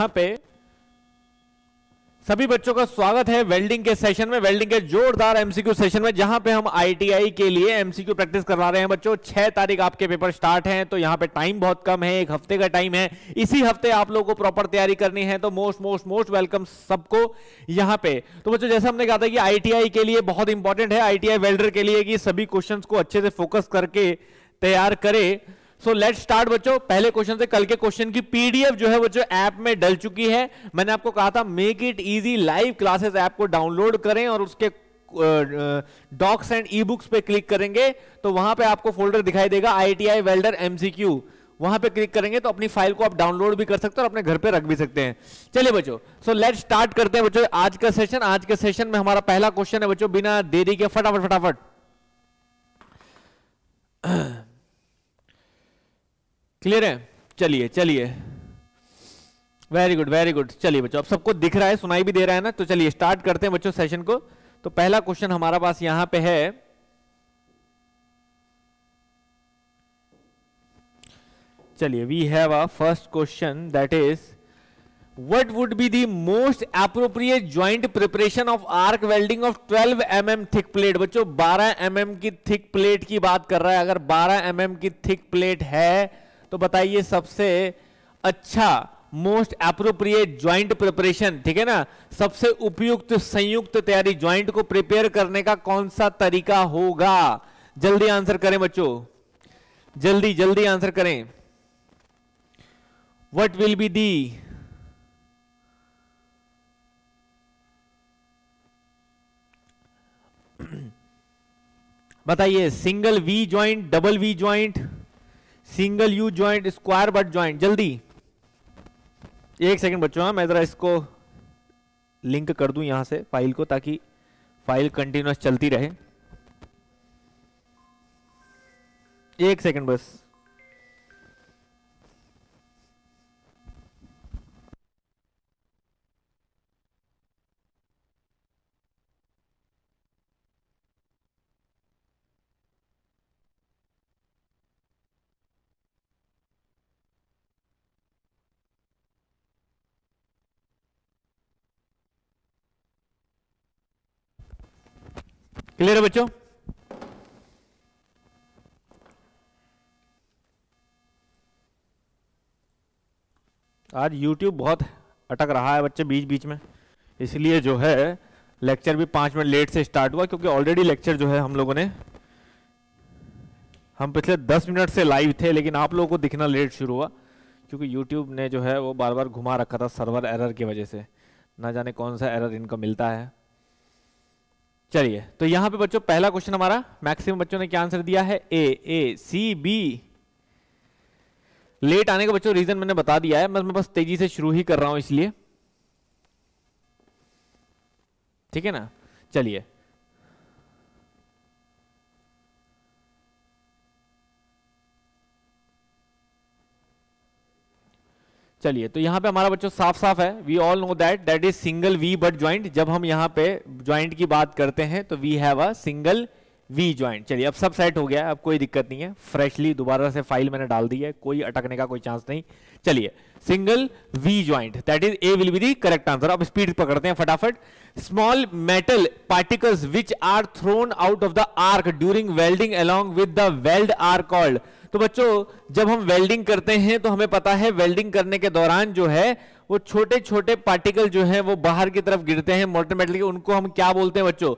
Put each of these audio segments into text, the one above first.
यहां पे सभी बच्चों का स्वागत है वेल्डिंग के सेशन में वेल्डिंग के जोरदार एमसीक्यू सेशन में जहां पे हम आईटीआई के लिए एमसीक्यू प्रैक्टिस करवा रहे हैं बच्चों छह तारीख आपके पेपर स्टार्ट हैं तो यहां पे टाइम बहुत कम है एक हफ्ते का टाइम है इसी हफ्ते आप लोगों को प्रॉपर तैयारी करनी है तो मोस्ट मोस्ट मोस्ट वेलकम सबको यहां पे तो बच्चों जैसे हमने कहा था कि आईटीआई के लिए बहुत इंपॉर्टेंट है आईटीआई वेल्डर के लिए कि सभी क्वेश्चन को अच्छे से फोकस करके तैयार करे सो लेट स्टार्ट बच्चों पहले क्वेश्चन से कल के क्वेश्चन की पीडीएफ जो है बच्चों ऐप में डल चुकी है मैंने आपको कहा था make it easy live classes app को डाउनलोड करें और उसके डॉक्स एंड ई बुक्स पे क्लिक करेंगे तो वहां पे आपको फोल्डर दिखाई देगा आईटीआई वेल्डर एमसीक्यू वहां पे क्लिक करेंगे तो अपनी फाइल को आप डाउनलोड भी कर सकते हैं और अपने घर पे रख भी सकते हैं चलिए बच्चों सो लेट स्टार्ट करते हैं बच्चों आज का सेशन आज के सेशन में हमारा पहला क्वेश्चन है बच्चों बिना देरी के फटाफट फटाफट क्लियर है चलिए चलिए वेरी गुड वेरी गुड चलिए बच्चों अब सबको दिख रहा है सुनाई भी दे रहा है ना तो चलिए स्टार्ट करते हैं बच्चों सेशन को तो पहला क्वेश्चन हमारा पास यहां पे है चलिए we have a first question that is what would be the most appropriate joint preparation of arc welding of 12 mm thick plate बच्चों 12 mm की थिक प्लेट की बात कर रहा है अगर 12 mm की थिक प्लेट है तो बताइए सबसे अच्छा मोस्ट अप्रोप्रिएट ज्वाइंट प्रिपरेशन ठीक है ना सबसे उपयुक्त संयुक्त तैयारी ज्वाइंट को प्रिपेयर करने का कौन सा तरीका होगा जल्दी आंसर करें बच्चों जल्दी जल्दी आंसर करें वट विल बी दी बताइए single V joint double V joint single U joint square butt joint जल्दी एक सेकंड बच्चों हाँ मैं जरा इसको लिंक कर दूं यहां से फाइल को ताकि फाइल कंटिन्यूस चलती रहे एक सेकंड बस क्लियर है बच्चों आज YouTube बहुत अटक रहा है बच्चे बीच बीच में इसलिए जो है लेक्चर भी पांच मिनट लेट से स्टार्ट हुआ क्योंकि ऑलरेडी लेक्चर जो है हम लोगों ने हम पिछले दस मिनट से लाइव थे लेकिन आप लोगों को दिखना लेट शुरू हुआ क्योंकि यूट्यूब ने जो है वो बार बार घुमा रखा था सर्वर एरर की वजह से ना जाने कौन सा एरर इनका मिलता है चलिए तो यहां पे बच्चों पहला क्वेश्चन हमारा मैक्सिमम बच्चों ने क्या आंसर दिया है ए ए सी बी लेट आने का बच्चों रीजन मैंने बता दिया है मैं बस तेजी से शुरू ही कर रहा हूं इसलिए ठीक है ना चलिए चलिए तो यहाँ पे हमारा बच्चों साफ साफ है we all know that that is single V butt joint जब हम यहाँ पे ज्वाइंट की बात करते हैं तो we have a single V joint चलिए अब सब सेट हो गया है अब कोई दिक्कत नहीं है फ्रेशली दोबारा से फाइल मैंने डाल दी है कोई अटकने का कोई चांस नहीं चलिए single V joint that is A will be the correct answer अब स्पीड पकड़ते हैं फटाफट small metal particles which are thrown out of the arc during welding along with the weld are called तो बच्चों जब हम वेल्डिंग करते हैं तो हमें पता है वेल्डिंग करने के दौरान जो है वो छोटे छोटे पार्टिकल जो है वो बाहर की तरफ गिरते हैं मोटर मेटल के उनको हम क्या बोलते हैं बच्चों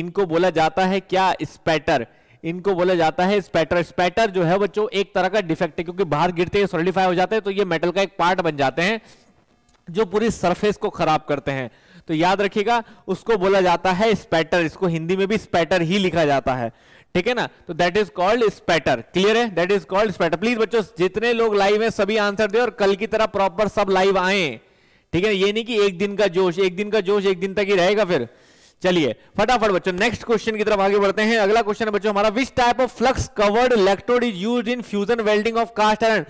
इनको बोला जाता है क्या स्पैटर इनको बोला जाता है स्पैटर स्पैटर जो है बच्चों एक तरह का डिफेक्ट है क्योंकि बाहर गिरते हैं सोलिडिफाई हो जाते हैं तो ये मेटल का एक पार्ट बन जाते हैं जो पूरी सरफेस को खराब करते हैं तो याद रखिएगा उसको बोला जाता है स्पैटर इसको हिंदी में भी स्पैटर ही लिखा जाता है ठीक है ना तो that is called spatter clear है that is called spatter please बच्चों जितने लोग लाइव हैं सभी आंसर दे और कल की तरह प्रॉपर सब लाइव आए ठीक है ये नहीं कि एक दिन का जोश एक दिन का जोश एक दिन तक ही रहेगा फिर चलिए फटाफट बच्चों नेक्स्ट क्वेश्चन की तरफ आगे बढ़ते हैं अगला क्वेश्चन है बच्चों हमारा which type of flux covered electrode is use in fusion welding of cast iron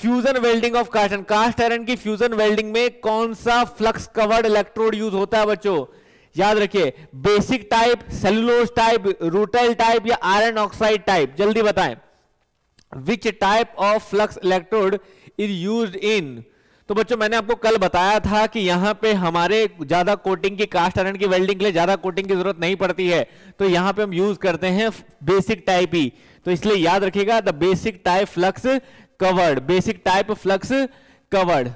fusion welding of cast iron cast iron की फ्यूजन वेल्डिंग में कौन सा फ्लक्स कवर्ड इलेक्ट्रोड यूज होता है बच्चों याद रखिए basic type cellulose type rutile type या आयरन ऑक्साइड टाइप जल्दी बताएं which type of flux electrode is use in तो बच्चों मैंने आपको कल बताया था कि यहां पे हमारे ज्यादा कोटिंग की कास्ट आयरन की वेल्डिंग के लिए ज्यादा कोटिंग की जरूरत नहीं पड़ती है तो यहां पे हम यूज करते हैं बेसिक टाइप ही तो इसलिए याद रखिएगा the basic type flux covered basic type flux covered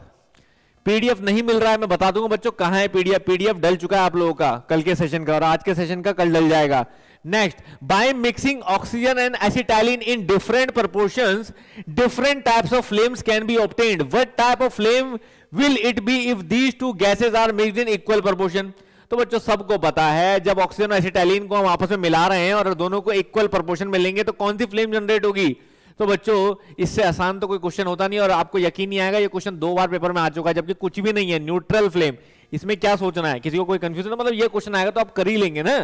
PDF नहीं मिल रहा है मैं बता दूंगा बच्चों कहां है पीडीएफ पीडीएफ डल चुका है आप लोगों का कल के सेशन का और आज के सेशन का कल डल जाएगा next by mixing oxygen and acetylene in different proportion different types of flames can be obtained what type of flame will it be if these two gases are mixed in equal proportion तो बच्चों सबको पता है जब oxygen और acetylene को हम आपस में मिला रहे हैं और दोनों को इक्वल प्रपोर्शन में लेंगे तो कौन सी फ्लेम जनरेट होगी तो बच्चों इससे आसान तो कोई क्वेश्चन होता नहीं और आपको यकीन नहीं आएगा ये क्वेश्चन दो बार पेपर में आ चुका है जबकि कुछ भी नहीं है न्यूट्रल फ्लेम इसमें क्या सोचना है किसी को कोई कंफ्यूजन तो मतलब ये क्वेश्चन आएगा तो आप कर ही लेंगे ना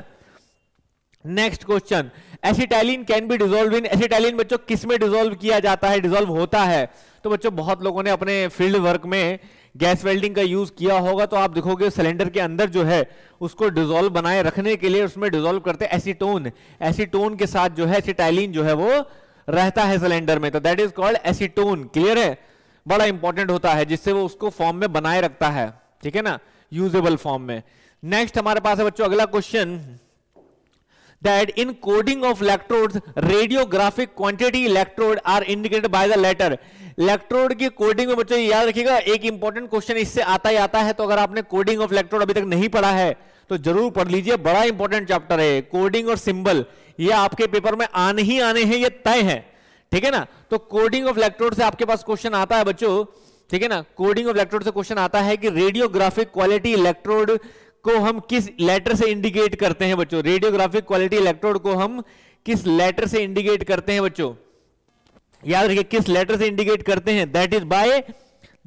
next question acetylene can be dissolve in acetylene बच्चों किस में डिजोल्व किया जाता है डिजोल्व होता है तो बच्चों बहुत लोगों ने अपने फील्ड वर्क में गैस वेल्डिंग का यूज किया होगा तो आप देखोगे सिलेंडर के अंदर जो है उसको डिजोल्व बनाए रखने के लिए उसमें डिजोल्व करते एसीटोन एसीटोन के साथ जो है एसिटाइलिन जो है वो रहता है सिलेंडर में तो that is called acetone clear है बड़ा इंपॉर्टेंट होता है जिससे वो उसको फॉर्म में बनाए रखता है ठीक है ना यूजेबल फॉर्म में नेक्स्ट हमारे पास है बच्चों अगला question that in coding of electrode radiographic quantity electrode are indicated by the letter electrode की कोडिंग में बच्चों याद रखिएगा एक इंपॉर्टेंट क्वेश्चन इससे आता ही आता है तो अगर आपने कोडिंग ऑफ इलेक्ट्रोड अभी तक नहीं पढ़ा है तो जरूर पढ़ लीजिए बड़ा इंपॉर्टेंट चैप्टर है कोडिंग और सिंबल ये आपके पेपर में आने ही आने हैं ये तय है ठीक है ना तो कोडिंग ऑफ इलेक्ट्रोड से आपके पास क्वेश्चन आता है बच्चों ठीक है ना कोडिंग ऑफ इलेक्ट्रोड से क्वेश्चन आता है कि रेडियोग्राफिक क्वालिटी इलेक्ट्रोड को हम किस लेटर से इंडिकेट करते हैं बच्चों रेडियोग्राफिक क्वालिटी इलेक्ट्रोड को हम किस लेटर से इंडिकेट करते हैं बच्चों याद रखिए किस लेटर से इंडिकेट करते हैं that is by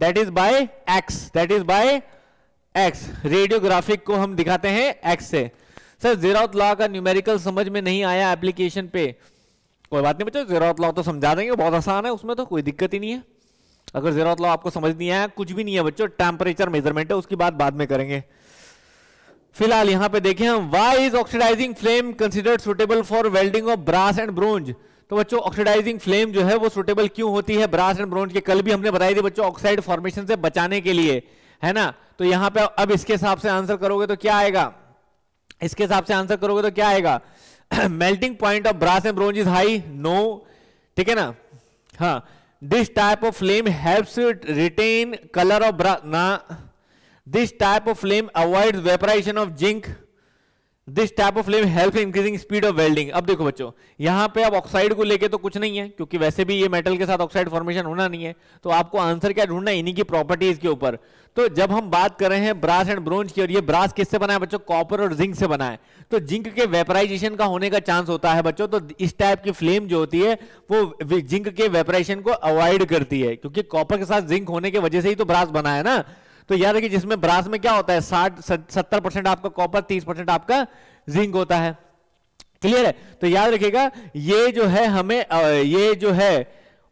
that is by X that is by X radiographic को हम दिखाते हैं एक्स से सर जेरोथ लॉ का न्यूमेरिकल समझ में नहीं आया एप्लीकेशन पे कोई बात नहीं बच्चों जेरोथ लॉ तो समझा देंगे बहुत आसान है उसमें तो कोई दिक्कत ही नहीं है अगर जेरोथ लॉ आपको समझ नहीं आया कुछ भी नहीं है बच्चों टेम्परेचर मेजरमेंट है उसकी बात बाद में करेंगे फिलहाल यहां पे देखें हम why is oxidising flame considered suitable for welding of brass and bronze तो बच्चों ऑक्सीडाइजिंग फ्लेम जो है वो सुटेबल क्यों होती है ब्रास एंड ब्रोंज के कल भी हमने बताई थी बच्चों ऑक्साइड फॉर्मेशन से बचाने के लिए है ना तो यहां पे अब इसके हिसाब से आंसर करोगे तो क्या आएगा इसके हिसाब से आंसर करोगे तो क्या आएगा melting point of brass and bronze is high no ठीक है ना हाँ this type of flame helps retain colour of brass ना this type of flame avoid vaporisation of zinc this type of flame help increasing speed of welding अब देखो बच्चों यहां पे आप ऑक्साइड को लेके तो कुछ नहीं है क्योंकि वैसे भी ये मेटल के साथ ऑक्साइड फॉर्मेशन होना नहीं है तो आपको आंसर क्या ढूंढना इन्हीं की प्रॉपर्टीज के ऊपर तो जब हम बात कर रहे हैं ब्रास एंड ब्रोंज की और ये ब्रास किससे बना है बच्चों कॉपर और जिंक से बना है तो जिंक के वेपराइजेशन का होने का चांस होता है बच्चों तो इस टाइप की फ्लेम जो होती है वो जिंक के वेपराइजेशन को अवॉइड करती है क्योंकि कॉपर के साथ जिंक होने की वजह से ही तो ब्रास बना है ना तो याद रखिए जिसमें ब्रास में क्या होता है साठ सत्तर परसेंट आपका कॉपर तीस परसेंट आपका जिंक होता है क्लियर है तो याद रखिएगा ये जो है हमें ये जो है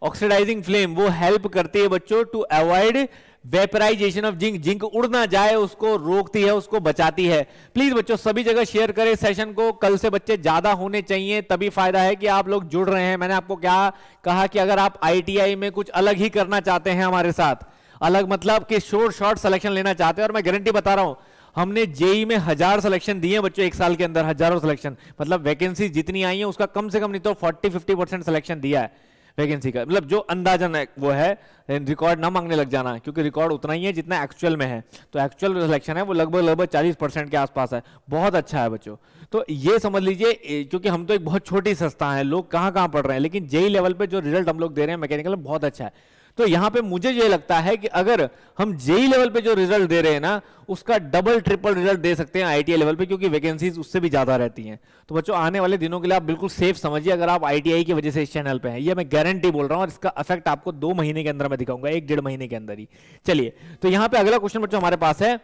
ऑक्सीडाइजिंग फ्लेम वो हेल्प करती है बच्चों to avoid vaporisation of zinc zinc उड़ ना जाए उसको रोकती है उसको बचाती है प्लीज बच्चों सभी जगह शेयर करें सेशन को कल से बच्चे ज्यादा होने चाहिए तभी फायदा है कि आप लोग जुड़ रहे हैं मैंने आपको क्या कहा कि अगर आप आईटीआई में कुछ अलग ही करना चाहते हैं हमारे साथ अलग मतलब कि शोर शॉर्ट सिलेक्शन लेना चाहते हैं और मैं गारंटी बता रहा हूं हमने जेई में हजार सिलेक्शन दिए हैं बच्चों एक साल के अंदर हजारों सिलेक्शन मतलब वैकेंसी जितनी आई है उसका कम से कम नहीं तो फोर्टी फिफ्टी परसेंट सिलेक्शन दिया है वैकेंसी का मतलब जो अंदाजन है वो है रिकॉर्ड ना मांगने लग जाना क्योंकि रिकॉर्ड उतना ही है जितना एक्चुअल में है तो एक्चुअल सिलेक्शन है वो लगभग लगभग चालीस परसेंट के आसपास है बहुत अच्छा है बच्चों तो ये समझ लीजिए क्योंकि हम तो एक बहुत छोटी संस्था है लोग कहाँ कहाँ पढ़ रहे हैं लेकिन जेई लेवल पर जो रिजल्ट हम लोग दे रहे हैं मैकेनिकल बहुत अच्छा है तो यहां पे मुझे ये लगता है कि अगर हम जेई लेवल पे जो रिजल्ट दे रहे हैं ना उसका डबल ट्रिपल रिजल्ट दे सकते हैं आईटीआई लेवल पे क्योंकि वैकेंसीज उससे भी ज्यादा रहती हैं तो बच्चों आने वाले दिनों के लिए आप बिल्कुल सेफ समझिए अगर आप आईटीआई की वजह से इस चैनल पे हैं ये मैं गारंटी बोल रहा हूं और इसका इफेक्ट आपको दो महीने के अंदर मैं दिखाऊंगा एक डेढ़ महीने के अंदर ही चलिए तो यहां पर अगला क्वेश्चन बच्चों हमारे पास है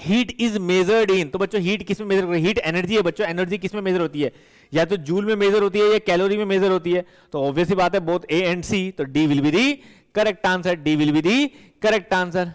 हीट इज मेजर्ड इन तो बच्चों हीट किस में मेजर हीट एनर्जी है बच्चों एनर्जी किस में मेजर होती है या तो जूल में मेजर होती है या कैलोरी में मेजर होती है तो ऑब्वियसली बात है बोथ ए एंड सी तो D will be the correct answer D will be the correct answer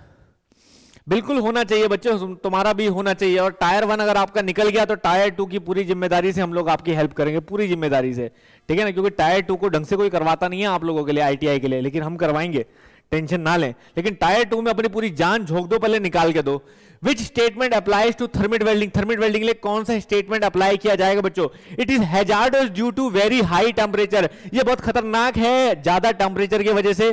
बिल्कुल होना चाहिए बच्चों तुम्हारा भी होना चाहिए और टायर वन अगर आपका निकल गया तो टायर टू की पूरी जिम्मेदारी से हम लोग आपकी हेल्प करेंगे पूरी जिम्मेदारी से ठीक है ना क्योंकि टायर टू को ढंग से कोई करवाता नहीं है आप लोगों के लिए आईटीआई के लिए लेकिन हम करवाएंगे टेंशन ना लें लेकिन टायर टू में अपनी पूरी जान झोंक दो पहले निकाल के दो which statement applies to thermit welding thermit welding लिए कौन सा स्टेटमेंट अप्लाई किया जाएगा बच्चों it is hazardous due to very high temperature ये बहुत खतरनाक है ज्यादा टेम्परेचर की वजह से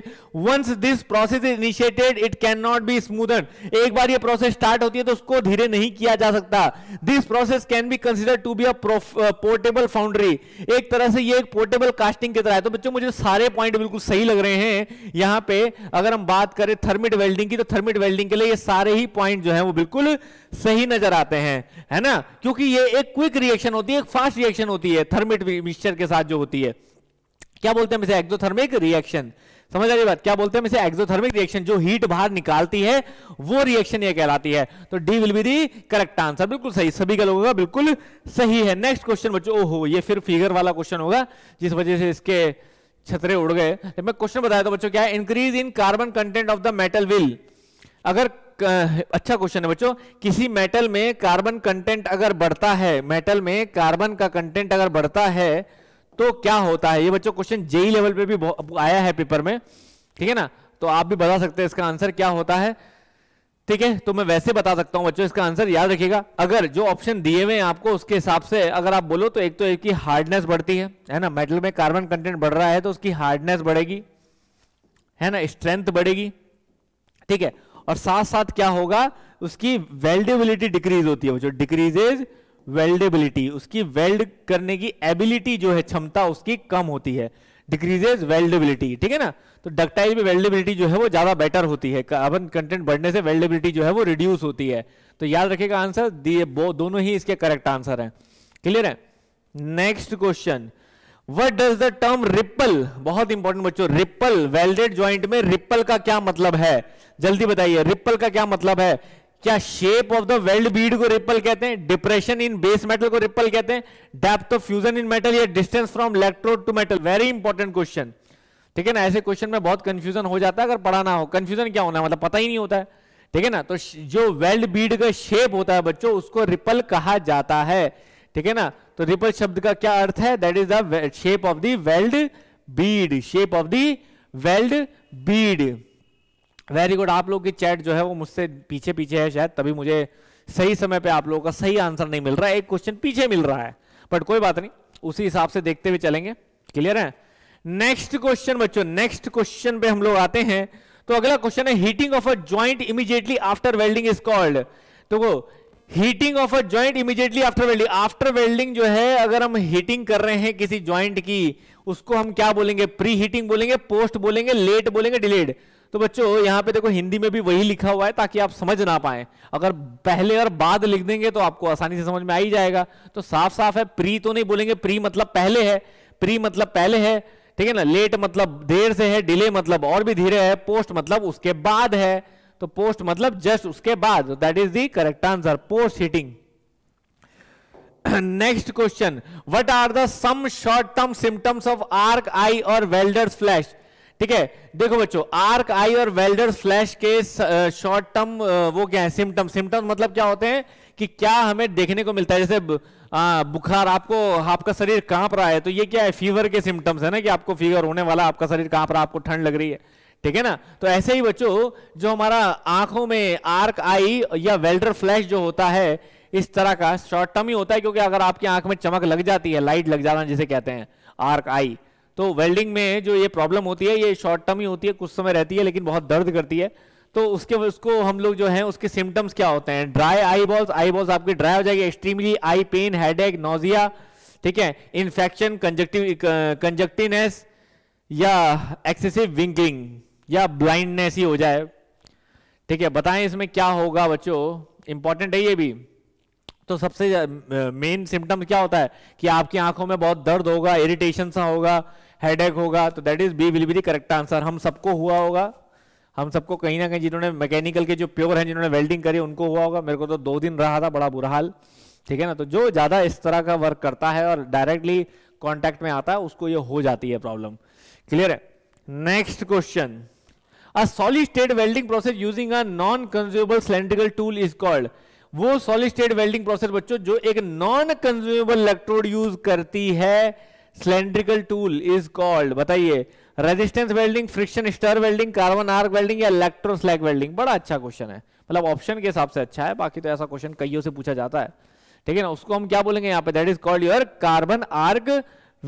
once this process is initiated it can not be smoothen एक बार ये प्रोसेस स्टार्ट होती है तो उसको धीरे नहीं किया जा सकता this process can be consider to be a portable foundry एक तरह से ये एक पोर्टेबल कास्टिंग की तरह है तो बच्चों मुझे सारे पॉइंट बिल्कुल सही लग रहे हैं यहां पे अगर हम बात करें थर्मिट वेल्डिंग की तो थर्मिट वेल्डिंग के लिए ये सारे ही पॉइंट जो है वो बिल्कुल सही नजर आते हैं है ना क्योंकि ये एक क्विक रिएक्शन होती है एक फास्ट रिएक्शन होती है थर्मिट मिक्सचर के साथ जो होती है क्या बोलते हैं इसे एक्जोथर्मिक रिएक्शन समझ आ रही बात क्या बोलते हैं इसे एक्सोथर्मिक रिएक्शन जो हीट बाहर निकालती है वो रिएक्शन ये कहलाती है तो D will be the correct answer बिल्कुल सही सभी का लोगों का बिल्कुल सही है नेक्स्ट क्वेश्चन बच्चों ओहो ये फिर फिगर वाला क्वेश्चन होगा जिस वजह से इसके छतरे उड़ गए तो मैं क्वेश्चन बताया था बच्चों क्या है increase in carbon content of the metal will अगर अच्छा क्वेश्चन है बच्चों किसी मेटल में कार्बन कंटेंट अगर बढ़ता है मेटल में कार्बन का कंटेंट अगर बढ़ता है तो क्या होता है ये बच्चों क्वेश्चन जेई लेवल पे भी आया है पेपर में ठीक है ना तो आप भी बता सकते हैं इसका आंसर क्या होता है ठीक है तो मैं वैसे बता सकता हूं बच्चों इसका आंसर याद रखिएगा अगर जो ऑप्शन दिए हुए हैं आपको उसके हिसाब से अगर आप बोलो तो एक तो एक हार्डनेस बढ़ती है है ना मेटल में कार्बन कंटेंट बढ़ रहा है तो उसकी हार्डनेस बढ़ेगी है ना स्ट्रेंथ बढ़ेगी ठीक है और साथ साथ क्या होगा उसकी वेल्डेबिलिटी डिक्रीज होती है जो इज वेल्डेबिलिटी उसकी वेल्ड करने की एबिलिटी जो है क्षमता उसकी कम होती है डिक्रीजेज वेल्डेबिलिटी ठीक है ना तो डकटाइल में वेल्डेबिलिटी जो है वो ज्यादा बेटर होती है कार्बन कंटेंट बढ़ने से वेल्डेबिलिटी जो है वो रिड्यूस होती है तो याद रखेगा आंसर दोनों ही इसके करेक्ट आंसर है क्लियर है next question what does the term ripple बहुत इंपॉर्टेंट बच्चों रिपल वेल्डेड ज्वाइंट में रिपल का क्या मतलब है जल्दी बताइए रिपल का क्या मतलब है क्या shape of the weld bead को रिपल कहते हैं डिप्रेशन इन बेस मेटल को रिपल कहते हैं depth of fusion in metal या distance from electrode to metal very important question ठीक है ना ऐसे क्वेश्चन में बहुत कंफ्यूजन हो जाता है अगर पढ़ा ना हो कंफ्यूजन क्या होना मतलब पता ही नहीं होता है ठीक है ना तो जो वेल्ड बीड का शेप होता है बच्चों उसको रिपल कहा जाता है ठीक है ना तो रिपल शब्द का क्या अर्थ है that is the shape of the weld bead shape of the weld bead very good आप लोग की चैट जो है वो मुझसे पीछे पीछे है शायद तभी मुझे सही समय पे आप लोगों का सही आंसर नहीं मिल रहा है एक क्वेश्चन पीछे मिल रहा है बट कोई बात नहीं उसी हिसाब से देखते हुए चलेंगे क्लियर है नेक्स्ट क्वेश्चन बच्चों नेक्स्ट क्वेश्चन पे हम लोग आते हैं तो अगला क्वेश्चन है heating of a joint immediately after welding is called देखो heating of a joint immediately after welding after welding जो है अगर हम हीटिंग कर रहे हैं किसी ज्वाइंट की उसको हम क्या बोलेंगे प्री हीटिंग बोलेंगे पोस्ट बोलेंगे लेट बोलेंगे डिलेड तो बच्चों यहां पे देखो हिंदी में भी वही लिखा हुआ है ताकि आप समझ ना पाए अगर पहले और बाद लिख देंगे तो आपको आसानी से समझ में आ ही जाएगा तो साफ साफ है प्री तो नहीं बोलेंगे प्री मतलब पहले है प्री मतलब पहले है ठीक है ना लेट मतलब देर से है डिले मतलब और भी धीरे है पोस्ट मतलब उसके बाद है तो पोस्ट मतलब जस्ट उसके बाद that is the correct answer post heating next question what are the some short term symptoms of arc eye और वेल्डर्स फ्लैश ठीक है देखो बच्चों आर्क आई और वेल्डर्स फ्लैश के शॉर्ट टर्म वो क्या है सिम्टम सिम्टम मतलब क्या होते हैं कि क्या हमें देखने को मिलता है जैसे बुखार आपको आपका शरीर कांप रहा है तो ये क्या है फीवर के सिम्टम्स है ना कि आपको फीवर होने वाला आपका शरीर कांप रहा है आपको ठंड लग रही है ठीक है ना तो ऐसे ही बच्चों जो हमारा आंखों में आर्क आई या वेल्डर फ्लैश जो होता है इस तरह का शॉर्ट टर्म ही होता है क्योंकि अगर आपकी आंख में चमक लग जाती है लाइट लग जाना जिसे कहते हैं आर्क आई तो वेल्डिंग में जो ये प्रॉब्लम होती है ये शॉर्ट टर्म ही होती है कुछ समय रहती है लेकिन बहुत दर्द करती है तो उसके उसको हम लोग जो है उसके सिम्टम्स क्या होते हैं dry eye balls eye balls आपकी ड्राई हो जाएगी एक्सट्रीमली आई पेन हेड एक नोजिया ठीक है इन्फेक्शन कंजक्टिव कंजक्टिनेस या एक्सेसिव विंकलिंग या ब्लाइंडनेस ही हो जाए ठीक है बताएं इसमें क्या होगा बच्चों इंपॉर्टेंट है ये भी तो सबसे मेन सिम्टम क्या होता है कि आपकी आंखों में बहुत दर्द होगा इरिटेशन सा होगा हेड होगा तो that is B will be the correct answer हम सबको हुआ होगा हम सबको कहीं ना कहीं जिन्होंने मैकेनिकल के जो प्योर हैं जिन्होंने वेल्डिंग करी उनको हुआ होगा मेरे को तो दो दिन रहा था बड़ा बुरा हाल ठीक है ना तो जो ज़्यादा इस तरह का वर्क करता है और डायरेक्टली कॉन्टैक्ट में आता है उसको ये हो जाती है प्रॉब्लम क्लियर है next question a solid state welding process using a non consumable cylindrical tool is called वो सॉलिड स्टेट वेल्डिंग प्रोसेस बच्चों जो एक नॉन कंज्यूमेबल इलेक्ट्रोड यूज करती है सिलेंड्रिकल टूल इज कॉल्ड बताइए resistance welding friction stir welding carbon arc welding या electro slag welding बड़ा अच्छा क्वेश्चन है मतलब ऑप्शन के हिसाब से अच्छा है बाकी तो ऐसा क्वेश्चन कईयों से पूछा जाता है ठीक है ना उसको हम क्या बोलेंगे यहाँ पे that is called your carbon arc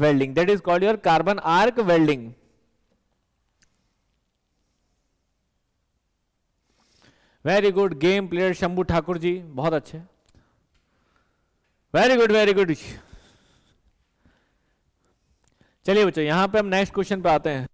welding that is called your carbon arc welding very good game player Shambhu Thakur ji बहुत अच्छे वेरी गुड वेरी गुड चलिए बच्चों यहां पे हम नेक्स्ट क्वेश्चन पे आते हैं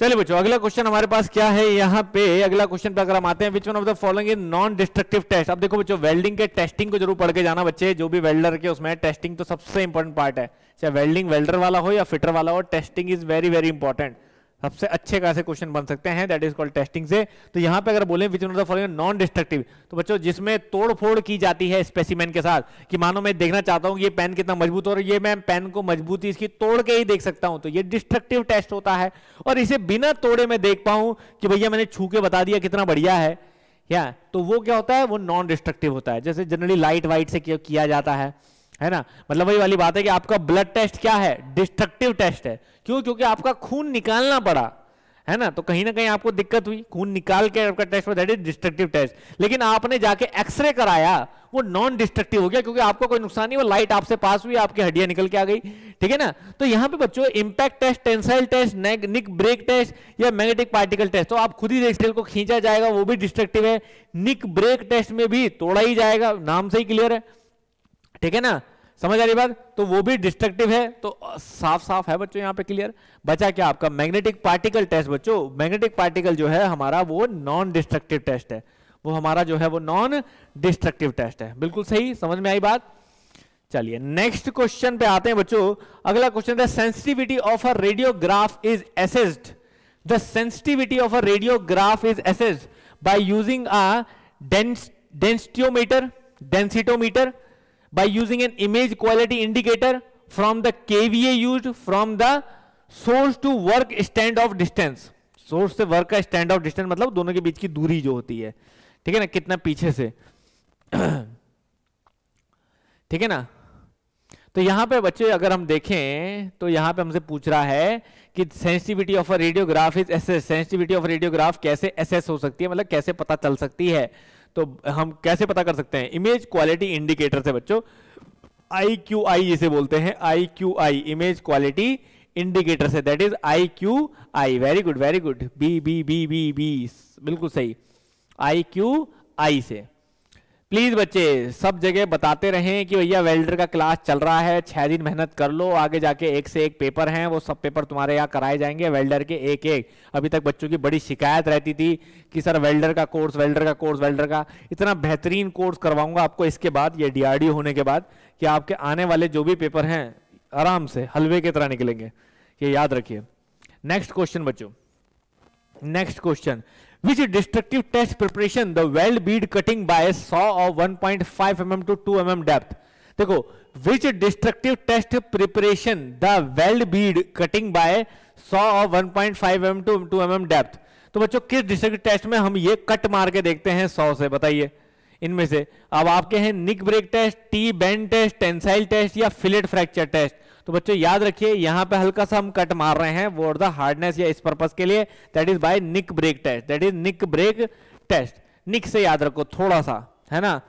चलिए बच्चों अगला क्वेश्चन हमारे पास क्या है यहाँ पे अगला क्वेश्चन पे अगर हम आते हैं which one of the following non destructive test अब देखो बच्चों वेल्डिंग के टेस्टिंग को जरूर पढ़ के जाना बच्चे जो भी वेल्डर के उसमें टेस्टिंग तो सबसे इंपॉर्टेंट पार्ट है चाहे वेल्डिंग वेल्डर वाला हो या फिटर वाला हो testing is very very important सबसे अच्छे खासे क्वेश्चन बन सकते हैं दैट इज कॉल्ड टेस्टिंग से तो यहां पे अगर बोले विच फॉलोइंग नॉन डिस्ट्रक्टिव तो बच्चों जिसमें तोड़फोड़ की जाती है स्पेसिमेन के साथ कि मानो मैं देखना चाहता हूं ये पेन कितना मजबूत और ये मैं पेन को मजबूती इसकी तोड़ के ही देख सकता हूं तो ये डिस्ट्रक्टिव टेस्ट होता है और इसे बिना तोड़े मैं देख पाऊं कि भैया मैंने छू के बता दिया कितना बढ़िया है या तो वो क्या होता है वो नॉन डिस्ट्रक्टिव होता है जैसे जनरली लाइट वाइट से किया जाता है है ना मतलब वही वाली बात है कि आपका ब्लड टेस्ट क्या है डिस्ट्रक्टिव टेस्ट है क्यों क्योंकि आपका खून निकालना पड़ा है ना तो कहीं ना कहीं आपको दिक्कत हुई खून निकाल के आपका टेस्ट हुआ दैट इज डिस्ट्रक्टिव टेस्ट लेकिन आपने जाके एक्सरे कराया वो नॉन डिस्ट्रक्टिव हो गया क्योंकि आपको कोई नुकसान नहीं वो लाइट आपसे पास हुई आपकी हड्डियां निकल के आ गई ठीक है ना तो यहाँ पे बच्चों impact test tensile test nick break test या मैग्नेटिक पार्टिकल टेस्ट तो आप खुद ही देख को खींचा जाएगा वो भी डिस्ट्रक्टिव है निक ब्रेक टेस्ट में भी तोड़ा ही जाएगा नाम से ही क्लियर है ठीक है ना समझ आ रही बात तो वो भी डिस्ट्रक्टिव है तो साफ साफ है बच्चों यहाँ पे क्लियर बचा क्या आपका मैग्नेटिक पार्टिकल टेस्ट बच्चों मैग्नेटिक पार्टिकल जो है हमारा वो नॉन डिस्ट्रक्टिव टेस्ट है वो हमारा जो है वो नॉन डिस्ट्रक्टिव टेस्ट है बिल्कुल सही समझ में आई बात चलिए नेक्स्ट क्वेश्चन पे आते हैं बच्चों अगला question sensitivity of a radiograph is assessed the sensitivity of a radiograph is assessed by using a densitometer densitometer by using an image quality indicator from the kva used from the source to work stand of distance source se work ka stand of distance matlab dono ke beech ki duri jo hoti hai theek hai na kitna piche se theek hai na तो यहां पे बच्चे अगर हम देखें तो यहां पे हमसे पूछ रहा है कि sensitivity of a radiograph is assess sensitivity of radiograph कैसे एसेस हो सकती है मतलब कैसे पता चल सकती है तो हम कैसे पता कर सकते हैं इमेज क्वालिटी इंडिकेटर से बच्चों आई क्यू आई जिसे बोलते हैं I Q I image quality indicator से that is I Q I very good very good B B B B B बिल्कुल सही आई क्यू आई से प्लीज बच्चे सब जगह बताते रहें कि भैया वेल्डर का क्लास चल रहा है छह दिन मेहनत कर लो आगे जाके एक से एक पेपर हैं वो सब पेपर तुम्हारे यहाँ कराए जाएंगे वेल्डर के एक एक अभी तक बच्चों की बड़ी शिकायत रहती थी कि सर वेल्डर का कोर्स वेल्डर का कोर्स वेल्डर का इतना बेहतरीन कोर्स करवाऊंगा आपको इसके बाद ये डी होने के बाद कि आपके आने वाले जो भी पेपर हैं आराम से हलवे की तरह निकलेंगे ये याद रखिए नेक्स्ट क्वेश्चन बच्चों next question which destructive test preparation the weld bead cutting by a saw of 1.5 mm to 2 mm depth देखो which destructive test preparation the weld bead cutting by saw of 1.5 mm to 2 mm depth तो बच्चों किस destructive test में हम ये cut मार के देखते हैं सौ से बताइए इनमें से अब आपके हैं nick break test T bend test tensile test या फिलेट फ्रैक्चर टेस्ट तो बच्चों याद रखिए यहां पे हल्का सा हम कट मार रहे हैं वो द हार्डनेस या इस पर्पज के लिए that is by nick break test that is nick break test nick से याद रखो थोड़ा सा है ना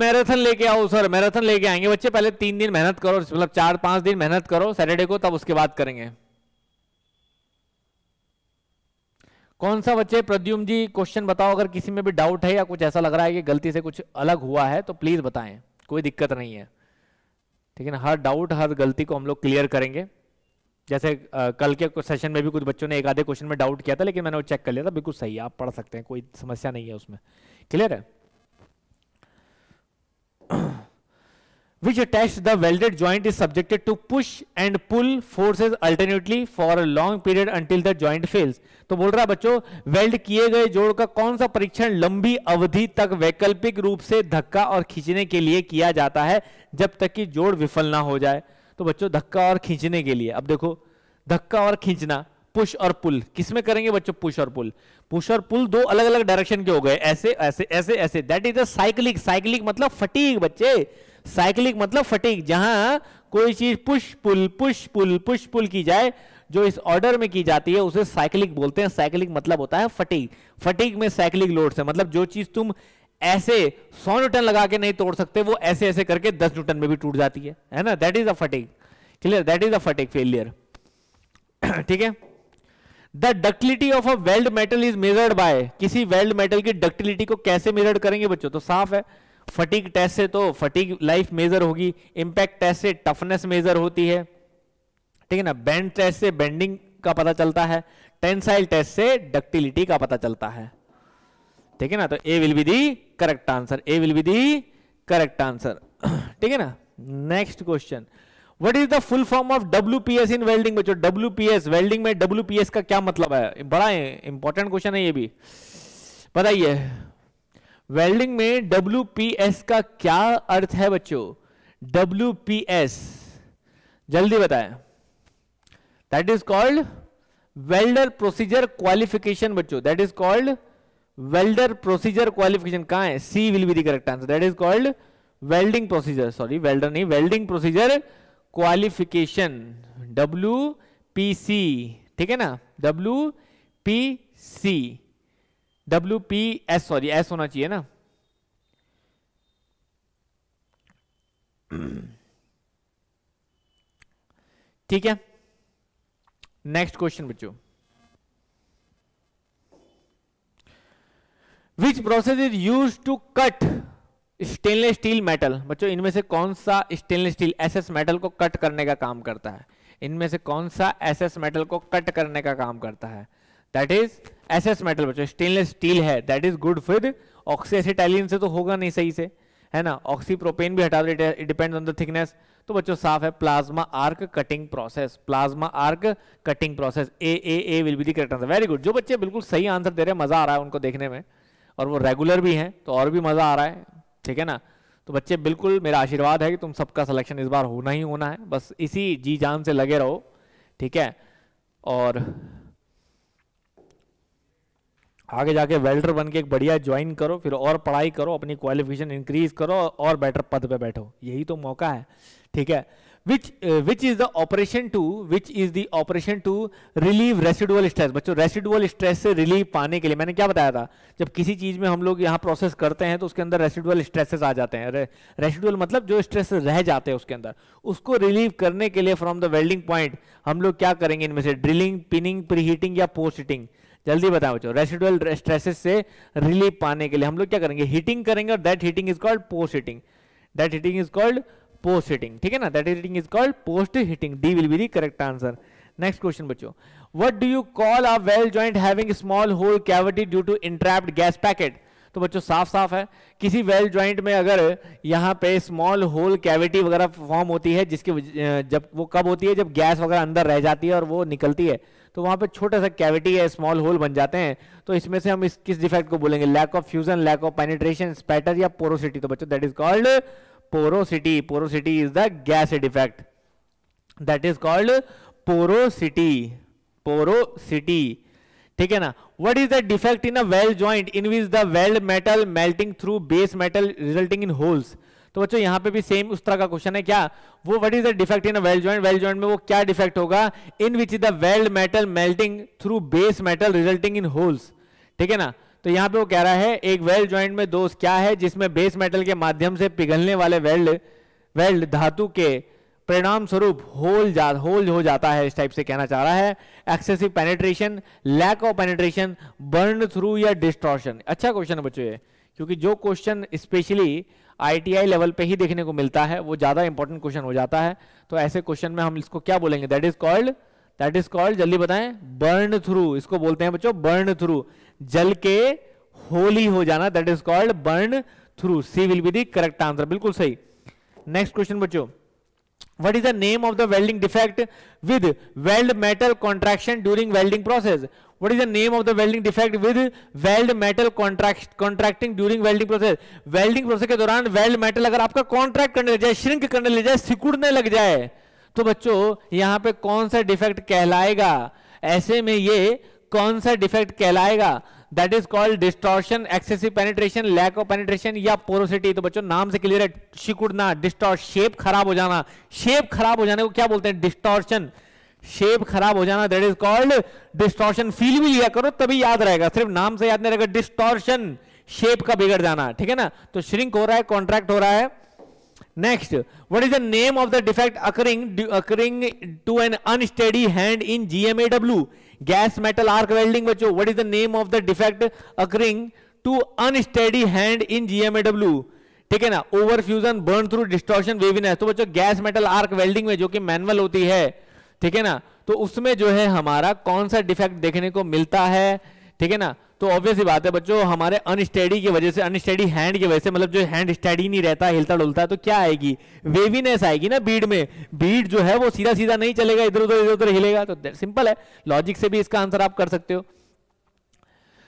मैराथन लेके आओ सर मैराथन लेके आएंगे बच्चे पहले तीन दिन मेहनत करो मतलब चार पांच दिन मेहनत करो सैटरडे को तब उसके बाद करेंगे कौन सा बच्चे प्रद्युम जी क्वेश्चन बताओ अगर किसी में भी डाउट है या कुछ ऐसा लग रहा है कि गलती से कुछ अलग हुआ है तो प्लीज बताएं कोई दिक्कत नहीं है ठीक है ना हर डाउट हर गलती को हम लोग क्लियर करेंगे जैसे आ, कल के सेशन में भी कुछ बच्चों ने एक आधे क्वेश्चन में डाउट किया था लेकिन मैंने वो चेक कर लिया था बिल्कुल सही है आप पढ़ सकते हैं कोई समस्या नहीं है उसमें क्लियर है which attached the welded joint is subjected to push and pull forces alternately for a long period until the joint fails तो बोल रहा बच्चों वेल्ड किए गए जोड़ का कौन सा परीक्षण लंबी अवधि तक वैकल्पिक रूप से धक्का और खींचने के लिए किया जाता है जब तक कि जोड़ विफल ना हो जाए तो बच्चों धक्का और खींचने के लिए अब देखो धक्का और खींचना पुश और पुल किसमें करेंगे बच्चों पुश और पुल पुश और पुल दो अलग अलग डायरेक्शन के हो गए ऐसे ऐसे ऐसे ऐसे that is a cyclic cyclic मतलब फटीक बच्चे साइक्लिक मतलब फटिक जहां कोई चीज push pull push pull push pull की जाए जो इस ऑर्डर में की जाती है उसे साइक्लिक बोलते हैं साइक्लिक मतलब होता है फटिक फटिक में साइक्लिक लोड से मतलब जो चीज तुम ऐसे सौ न्यूटन लगा के नहीं तोड़ सकते वो ऐसे ऐसे करके दस न्यूटन में भी टूट जाती है है ना that is a fatigue clear that is a fatigue failure ठीक है the ductility of a weld metal is measured by किसी वेल्ड मेटल की डक्टिलिटी को कैसे मेजर्ड करेंगे बच्चों तो साफ है फटीक टेस्ट से तो फटीक लाइफ मेजर होगी इंपैक्ट टेस्ट से टफनेस मेजर होती है ठीक है ना बैंड टेस्ट से बेंडिंग का पता चलता है टेंसाइल टेस्ट से डक्टिलिटी का पता चलता है ठीक है ना तो A will be the correct answer A will be the correct answer ठीक है ना next question what is the full form of WPS in welding बच्चों डब्ल्यूपीएस वेल्डिंग में डब्ल्यूपीएस का क्या मतलब है बड़ा इंपॉर्टेंट क्वेश्चन है ये भी बताइए वेल्डिंग में डब्ल्यू का क्या अर्थ है बच्चों डब्ल्यू जल्दी बताएं that is called welder procedure qualification बच्चों that is called welder procedure qualification कहा है C will be correct answer that is called welding procedure sorry welder नहीं वेल्डिंग प्रोसीजर क्वालिफिकेशन डब्ल्यू ठीक है ना W P C W P S sorry S होना चाहिए ना ठीक है नेक्स्ट क्वेश्चन बच्चों which process is use to cut stainless steel metal बच्चों इनमें से कौन सा स्टेनलेस स्टील एसएस मेटल को कट करने का काम करता है इनमें से कौन सा एसएस मेटल को कट करने का काम करता है that is S S metal बच्चों स्टेनलेस स्टील है that is good with oxyacetylene से तो होगा नहीं सही से है ना ऑक्सीप्रोपेन भी हटा दो it depends on the thickness तो बच्चों साफ है plasma arc cutting process plasma arc cutting process A A A will be correct answer very good जो बच्चे बिल्कुल सही आंसर दे रहे हैं मजा आ रहा है उनको देखने में और वो रेगुलर भी हैं तो और भी मजा आ रहा है ठीक है ना तो बच्चे बिल्कुल मेरा आशीर्वाद है कि तुम सबका सिलेक्शन इस बार होना ही होना है बस इसी जी जान से लगे रहो ठीक है और आगे जाके वेल्डर बन के एक बढ़िया ज्वाइन करो फिर और पढ़ाई करो अपनी क्वालिफिकेशन इंक्रीज करो और बेटर पद पे बैठो यही तो मौका है ठीक है which which is the operation to which is the operation to relieve residual stress बच्चों रेसिडुअल स्ट्रेस से रिलीव पाने के लिए मैंने क्या बताया था जब किसी चीज में हम लोग यहाँ प्रोसेस करते हैं तो उसके अंदर रेसिडुअल स्ट्रेसेस आ जाते हैं रेसिडुअल मतलब जो स्ट्रेस रह जाते हैं उसके अंदर उसको रिलीव करने के लिए फ्रॉम द वेल्डिंग पॉइंट हम लोग क्या करेंगे इनमें से ड्रिलिंग पिनिंग प्री हीटिंग या पोस्ट हीटिंग जल्दी बताओ बच्चों रेसिडुअल स्ट्रेसेस से रिलीफ पाने के लिए हम लोग क्या करेंगे हीटिंग करेंगे और that heating is called post heating that heating is called post heating ठीक है ना that heating is called post heating D will be the correct answer next question बच्चों what do you call a weld joint having small hole cavity due to entrapped gas packet तो बच्चों साफ साफ है किसी वेल ज्वाइंट में अगर यहाँ पे स्मॉल होल कैविटी वगैरह फॉर्म होती है जिसकी जब वो कब होती है जब गैस वगैरह अंदर रह जाती है और वो निकलती है तो वहां पे छोटा सा कैविटी या स्मॉल होल बन जाते हैं तो इसमें से हम इस किस डिफेक्ट को बोलेंगे lack of fusion lack of penetration spatter या पोरोसिटी तो बच्चों that is called porosity porosity is the gas defect that is called porosity porosity ठीक है ना what is the defect in a weld joint in which the weld metal melting through base metal resulting in holes तो बच्चों यहां पे भी same उस तरह का क्वेश्चन है क्या वो what is the defect in weld joint weld joint में वो क्या डिफेक्ट होगा in which is the weld metal melting through base metal resulting in holes ठीक है ना तो यहां पे वो कह रहा है एक वेल्ड ज्वाइंट में दोष क्या है जिसमें बेस मेटल के माध्यम से पिघलने वाले वेल्ड वेल्ड धातु के परिणाम स्वरूप होल जा होल हो जाता है इस टाइप से कहना चाह रहा है excessive penetration lack of penetration burn through या डिस्टॉर्शन अच्छा क्वेश्चन है बच्चों ये क्योंकि जो क्वेश्चन स्पेशली आईटीआई लेवल पे ही देखने को मिलता है वो ज्यादा इंपॉर्टेंट क्वेश्चन हो जाता है तो ऐसे क्वेश्चन में हम इसको क्या बोलेंगे that is called that is called जल्दी बताएं बर्न थ्रू इसको बोलते हैं बच्चों बर्न थ्रू जल के होली हो जाना that is called burn through C will be the correct answer बिल्कुल सही नेक्स्ट क्वेश्चन बच्चों what is the name of the welding defect with weld metal contraction during welding process what is the name of the welding defect with weld metal contract contracting during welding process welding process के दौरान weld metal अगर आपका contract करने लग जाए shrink करने लग जाए सिकुड़ने लग जाए तो बच्चों यहाँ पे कौन सा डिफेक्ट कहलाएगा ऐसे में ये कौन सा डिफेक्ट कहलाएगा that is called distortion excessive penetration lack of penetration या पोरोसिटी तो बच्चों नाम से क्लियर है शिकुड़ना डिस्टॉर्ट शेप खराब हो जाना शेप खराब हो जाने को क्या बोलते हैं डिस्टॉर्शन शेप खराब हो जाना that is called distortion feel भी लिया करो तभी याद रहेगा सिर्फ नाम से याद नहीं रहेगा डिस्टॉर्शन शेप का बिगड़ जाना ठीक है ना तो श्रिंक हो रहा है कॉन्ट्रैक्ट हो रहा है next what is the name of the defect occurring occurring to an unsteady hand in GMAW gas metal arc welding बच्चों what is the name of the defect occurring to unsteady hand in GMAW ठीक है ना over fusion burn through distortion waviness तो बच्चों gas metal arc welding में जो कि manual होती है ठीक है ना तो उसमें जो है हमारा कौन सा डिफेक्ट देखने को मिलता है ठीक है ना तो ऑब्वियस ही बात है बच्चों हमारे अनस्टडी की वजह से अनस्टडी हैंड की वजह से मतलब जो हैंड स्टडी नहीं रहता हिलता डुलता तो क्या आएगी वेवीनेस आएगी ना बीड में बीड जो है वो सीधा सीधा नहीं चलेगा इधर उधर इधर उधर हिलेगा तो सिंपल है लॉजिक से भी इसका आंसर आप कर सकते हो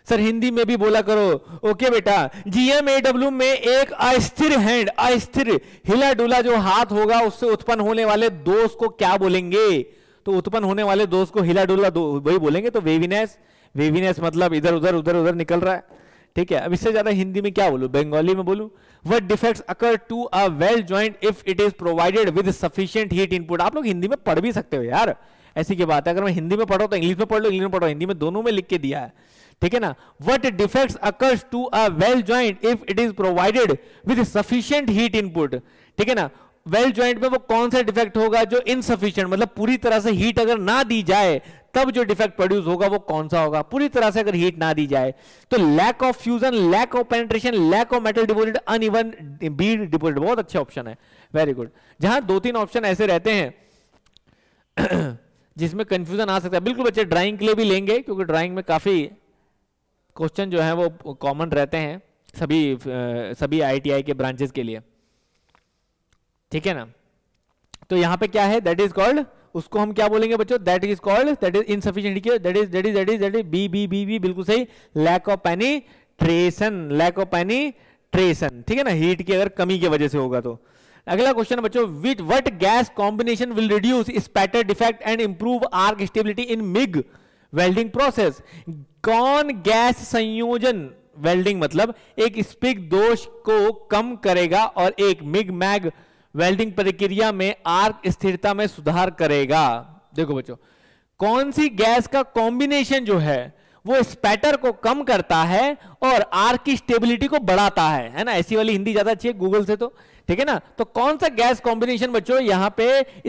सर हिंदी में भी बोला करो ओके बेटा जीएम में एक अस्थिर हैंड अस्थिर हिला डुला जो हाथ होगा उससे उत्पन्न होने वाले दोष को क्या बोलेंगे तो उत्पन्न होने वाले दोष को हिला डुला वही बोलेंगे तो वेवीनेस वेवीनेस मतलब इधर उधर उधर उधर निकल रहा है ठीक है अब इससे ज्यादा हिंदी में क्या बोलू बंगाली में बोलू what defect occur to a weld joint if it is provided with sufficient heat input आप लोग हिंदी में पढ़ भी सकते हो यार ऐसी की बात है अगर मैं हिंदी में पढ़ो तो इंग्लिश में पढ़ लो इंग्लिश में पढ़ो हिंदी में दोनों में लिख के दिया है ठीक है ना what defect occurs to a weld joint if it is provided with sufficient heat input ठीक है ना वेल well ज्वाइंट में वो कौन सा डिफेक्ट होगा जो इनसफिशियंट मतलब पूरी तरह से हीट अगर ना दी जाए तब जो डिफेक्ट प्रोड्यूस होगा वो कौन सा होगा पूरी तरह से अगर हीट ना दी जाए तो lack of fusion lack of penetration lack of metal deposit uneven bead deposit बहुत अच्छे ऑप्शन है वेरी गुड जहां दो तीन ऑप्शन ऐसे रहते हैं जिसमें कंफ्यूजन आ सकता है बिल्कुल बच्चे ड्राइंग के लिए भी लेंगे क्योंकि ड्राइंग में काफी क्वेश्चन जो है वो कॉमन रहते हैं सभी सभी आईटीआई के ब्रांचेस के लिए ठीक है ना तो यहां पे क्या है दैट इज कॉल्ड उसको हम क्या बोलेंगे बच्चों that is called that is insufficient that is that is that is that is B B B B बिल्कुल सही lack of penetration lack of penetration ठीक है ना हीट की अगर कमी की वजह से होगा तो अगला क्वेश्चन बच्चों which what gas combination will reduce spatter defect and improve arc stability in MIG welding process कौन गैस संयोजन वेल्डिंग मतलब एक स्पिक दोष को कम करेगा और एक मिग मैग वेल्डिंग प्रक्रिया में आर्क स्थिरता में सुधार करेगा देखो बच्चों कौन सी गैस का कॉम्बिनेशन जो है वो स्पैटर को कम करता है और आर्क की स्टेबिलिटी को बढ़ाता है है ना ऐसी वाली हिंदी ज्यादा है गूगल से तो ठीक है ना तो कौन सा गैस कॉम्बिनेशन बच्चों यहां पे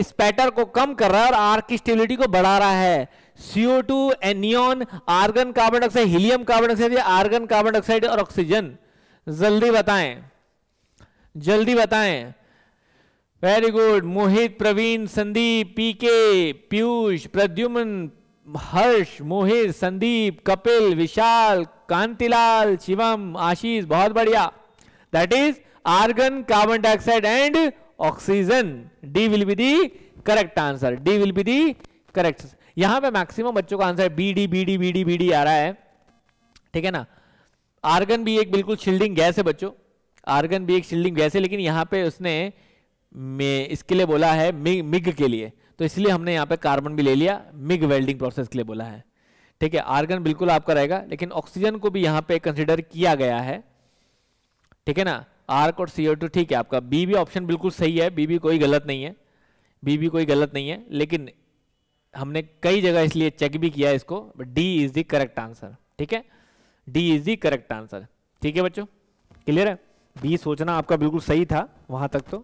स्पैटर को कम कर रहा है और आर्क की स्टेबिलिटी को बढ़ा रहा है सीओ टू एनियन argon carbon dioxide helium carbon dioxide argon carbon dioxide और ऑक्सीजन जल्दी बताएं जल्दी बताएं very good Mohit Praveen Sandeep PK Piyush Pradyuman Harsh Mohit Sandeep Kapil Vishal Kantilal Shivam Ashish बहुत बढ़िया that is argon carbon dioxide and oxygen D will be the correct answer D will be the correct यहां पे maximum बच्चों का आंसर B D B D B D B D आ रहा है ठीक है ना आर्गन भी एक बिल्कुल शिल्डिंग गैस है बच्चों आर्गन भी एक शिल्डिंग गैस है लेकिन यहां पे उसने में इसके लिए बोला है मिग मिग के लिए तो इसलिए हमने यहाँ पे कार्बन भी ले लिया मिग वेल्डिंग प्रोसेस के लिए बोला है ठीक है आर्गन बिल्कुल आपका रहेगा लेकिन ऑक्सीजन को भी यहाँ पे कंसिडर किया गया है ठीक है ना आर्क और सीओ टू ठीक है आपका बी भी ऑप्शन बिल्कुल सही है बी भी कोई गलत नहीं है बी भी कोई गलत नहीं है लेकिन हमने कई जगह इसलिए चेक भी किया इसको D is the correct answer ठीक है D is the correct answer ठीक है बच्चों क्लियर है बी सोचना आपका बिल्कुल सही था वहां तक तो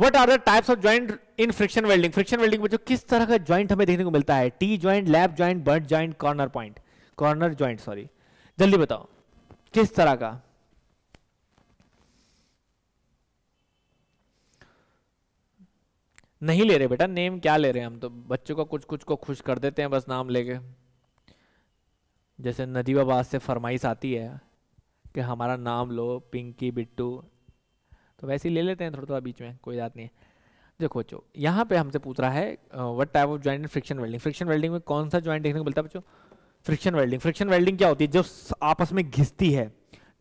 what are the types of joint in friction welding friction welding में जो किस तरह का ज्वाइंट हमें देखने को मिलता है T joint lap joint butt joint corner point corner joint sorry जल्दी बताओ किस तरह का नहीं ले रहे बेटा नेम क्या ले रहे हैं हम तो बच्चों का कुछ कुछ को खुश कर देते हैं बस नाम लेके जैसे नदीबाबाद से फरमाइश आती है कि हमारा नाम लो पिंकी बिट्टू तो वैसे ही ले लेते हैं थोड़ा थोड़ा बीच में कोई बात नहीं है देखो चो यहाँ पे हमसे पूछ रहा है what type of joint friction welding friction welding में कौन सा ज्वाइंट देखने को मिलता है बच्चों फ्रिक्शन वेल्डिंग फ्रिक्शन वेल्डिंग क्या होती है जब आपस में घिसती है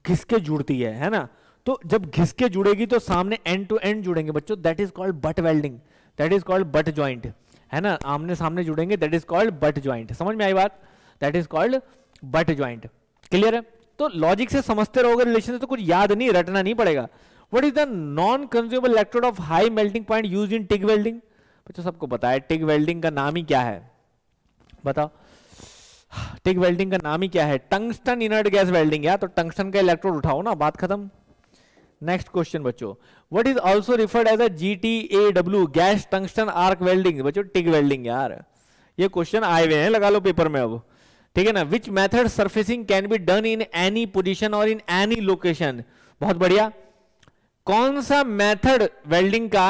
घिस के जुड़ती है है ना तो जब घिस के जुड़ेगी तो सामने एंड टू एंड जुड़ेंगे बच्चों that is called butt welding that is called butt joint है ना आमने सामने जुड़ेंगे that is called butt joint समझ में आई बात that is called butt joint clear है तो लॉजिक से समझते रहोगे रिलेशन से तो कुछ याद नहीं रटना नहीं पड़ेगा what is the non consumer electrode of high melting point use in TIG welding बच्चों सबको पता टिक वेल्डिंग का नाम ही क्या है बताओ टिक वेल्डिंग का नाम ही क्या है टंगस्टन इनर्ट गैस वेल्डिंग या तो टंगस्टन का इलेक्ट्रोड उठाओ ना बात खत्म नेक्स्ट क्वेश्चन बच्चों what is also referred as a W gas tungsten arc welding बच्चों टिक वेल्डिंग यार ये क्वेश्चन आए हुए हैं लगा लो पेपर में अब ठीक है ना which method surfacing can be done in any position और इन एनी लोकेशन बहुत बढ़िया कौन सा मैथड वेल्डिंग का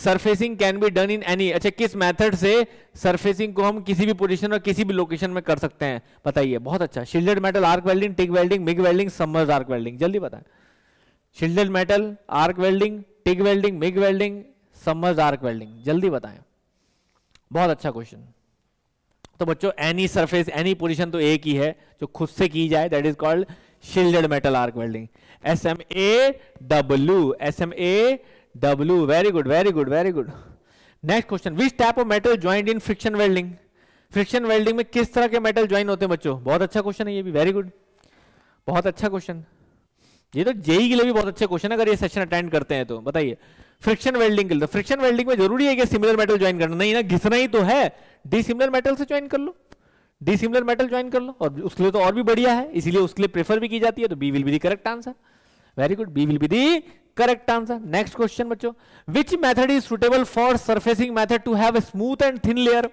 surfacing can be done in any अच्छा किस मेथड से सरफेसिंग को हम किसी भी पोजीशन और किसी भी लोकेशन में कर सकते हैं बताइए बहुत अच्छा shielded metal arc welding TIG welding MIG welding submerged arc welding जल्दी बताए shielded metal arc welding TIG welding MIG welding submerged arc welding जल्दी बताएं बहुत अच्छा क्वेश्चन तो बच्चों एनी सरफेस एनी पोजिशन तो एक ही है जो खुद से की जाए that is called shielded metal arc welding S M A W S M A W very good very good very good next question which type of metal joint in friction welding friction welding में किस तरह के metal join होते हैं बच्चों बहुत अच्छा question है ये भी वेरी गुड बहुत अच्छा क्वेश्चन ये तो जेई e के लिए भी बहुत अच्छे क्वेश्चन है अगर ये सेशन अटेंड करते हैं तो बताइए फ्रिक्शन वेल्डिंग के लिए फ्रिक्शन तो वेल्डिंग में जरूरी है कि सिमिलर मेटल ज्वाइन करना नहीं ना घिसना ही तो है डिसिमिलर मेटल से ज्वाइन कर लो डिसिमिलर मेटल ज्वाइन कर लो और उसके लिए तो और भी बढ़िया है इसीलिए उसके लिए प्रेफर भी की जाती है तो B will be the correct answer very good B will be the correct answer next question बच्चों which method is suitable for surfacing method to have smooth and thin layer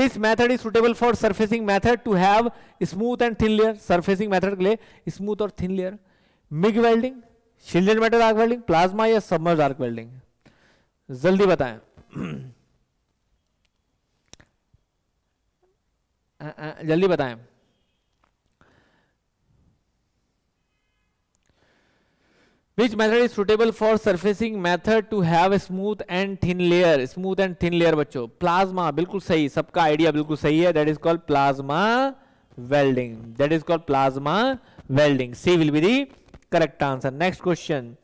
which method is suitable for surfacing method to have smooth and thin layer surfacing method के लिए smooth और thin layer MIG welding shielded metal arc welding plasma या submerged arc welding जल्दी बताएं जल्दी बताएं विच method is suitable for surfacing method to have a smooth and thin layer smooth and thin layer बच्चों plasma बिल्कुल सही सबका आइडिया बिल्कुल सही है that is called plasma welding that is called plasma welding C will be the correct answer next question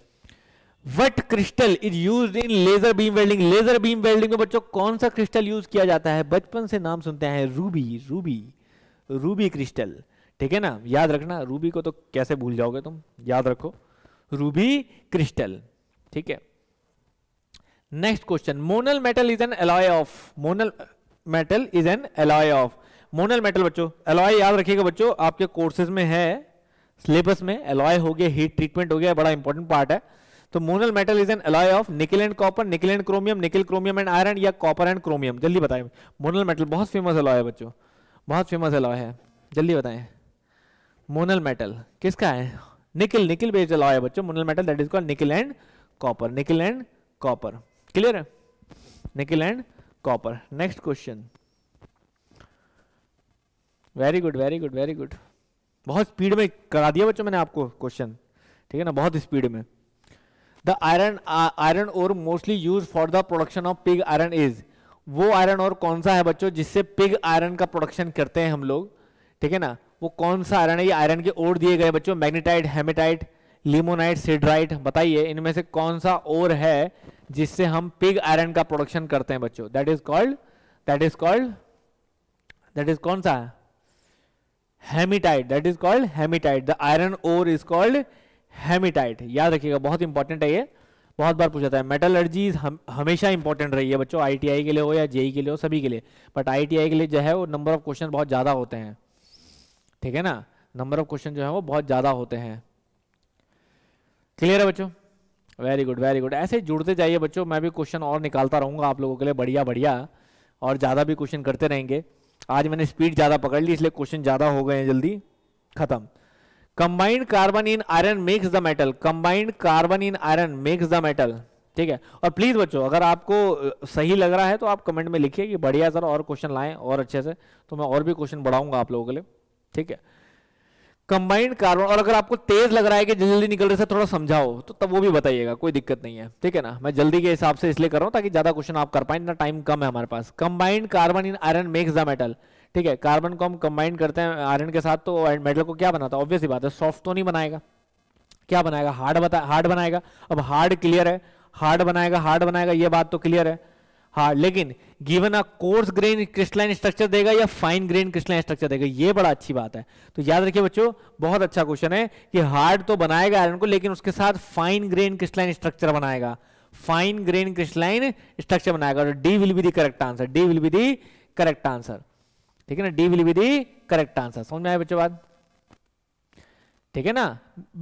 what crystal is use in laser beam welding laser beam welding में बच्चों कौन सा क्रिस्टल यूज किया जाता है बचपन से नाम सुनते हैं रूबी रूबी रूबी क्रिस्टल ठीक है ना याद रखना रूबी को तो कैसे भूल जाओगे तुम याद रखो रूबी क्रिस्टल ठीक है next question monel metal is an alloy of monel metal is an alloy of monel metal बच्चों एलॉय याद रखिएगा बच्चों आपके कोर्सेज में है सिलेबस में एलॉय हो गया हीट ट्रीटमेंट हो गया बड़ा इंपॉर्टेंट पार्ट है तो monel metal is an alloy of nickel and copper nickel and chromium nickel chromium and iron या कॉपर एंड क्रोमियम जल्दी बताएं मोनल मेटल बहुत फेमस एलॉय है बच्चों बहुत फेमस एलॉय है जल्दी बताए मोनल मेटल किसका है निकल निकल बेस्ड एलॉय है बच्चों Monel metal that is call nickel and copper nickel and copper clear है nickel and copper next question very good very good very good बहुत स्पीड में करा दिया बच्चों मैंने आपको क्वेश्चन ठीक है ना बहुत स्पीड में द आयरन आयरन और mostly use for the production of pig iron is वो आयरन और कौन सा है बच्चों जिससे पिग आयरन का प्रोडक्शन करते हैं हम लोग ठीक है ना वो कौन सा आयरन है ये आयरन के ओर दिए गए बच्चों मैग्नेटाइट हेमेटाइट लिमोनाइट सिड्राइट बताइए इनमें से कौन सा ओर है जिससे हम पिग आयरन का प्रोडक्शन करते हैं बच्चों that is called that is called that is कौन सा है hematite that is called hematite the iron ore is called hematite याद रखिएगा बहुत इंपॉर्टेंट है ये बहुत बार पूछा जाता है मेटलर्जी हम, हमेशा इंपॉर्टेंट रही है बच्चों आईटीआई के लिए हो या जेई e के लिए हो सभी के लिए बट आईटीआई के लिए जो है वो नंबर ऑफ क्वेश्चन बहुत ज़्यादा होते हैं ठीक है ना नंबर ऑफ क्वेश्चन जो है वो बहुत ज़्यादा होते हैं क्लियर है बच्चों वेरी गुड वेरी गुड ऐसे जुड़ते जाइए बच्चों मैं भी क्वेश्चन और निकालता रहूंगा आप लोगों के लिए बढ़िया बढ़िया और ज़्यादा भी क्वेश्चन करते रहेंगे आज मैंने स्पीड ज़्यादा पकड़ ली इसलिए क्वेश्चन ज़्यादा हो गए हैं जल्दी खत्म combined carbon in iron makes the metal combined carbon in iron makes the metal ठीक है और प्लीज बच्चों अगर आपको सही लग रहा है तो आप कमेंट में लिखिए कि बढ़िया सर और क्वेश्चन लाएं और अच्छे से तो मैं और भी क्वेश्चन बढ़ाऊंगा आप लोगों के लिए ठीक है कंबाइंड कार्बन और अगर आपको तेज लग रहा है कि जल्दी निकल रहे से थोड़ा समझाओ तो तब वो भी बताइएगा कोई दिक्कत नहीं है ठीक है ना मैं जल्दी के हिसाब से इसलिए कर रहा हूं ताकि ज्यादा क्वेश्चन आप कर पाए इतना टाइम कम है हमारे पास combined carbon in iron makes the metal ठीक है कार्बन को हम कंबाइंड करते हैं आयरन के साथ तो मेटल को क्या बनाता है ऑब्वियसली बात है सॉफ्ट तो नहीं बनाएगा क्या बनाएगा हार्ड बता हार्ड बनाएगा अब हार्ड क्लियर है हार्ड बनाएगा हार्ड बनाएगा ये बात तो क्लियर है हाँ लेकिन given a coarse grain crystalline structure देगा या फाइन ग्रेन क्रिस्टलाइन स्ट्रक्चर देगा ये बड़ा अच्छी बात है तो याद रखिए बच्चों बहुत अच्छा क्वेश्चन है कि हार्ड तो बनाएगा आयरन को लेकिन उसके साथ फाइन ग्रेन क्रिस्टलाइन स्ट्रक्चर बनाएगा फाइन ग्रेन क्रिस्टलाइन स्ट्रक्चर बनाएगा और D will be the correct answer D will be the correct answer ठीक है ना D will be the correct answer समझ में आया बच्चों बात ठीक है ना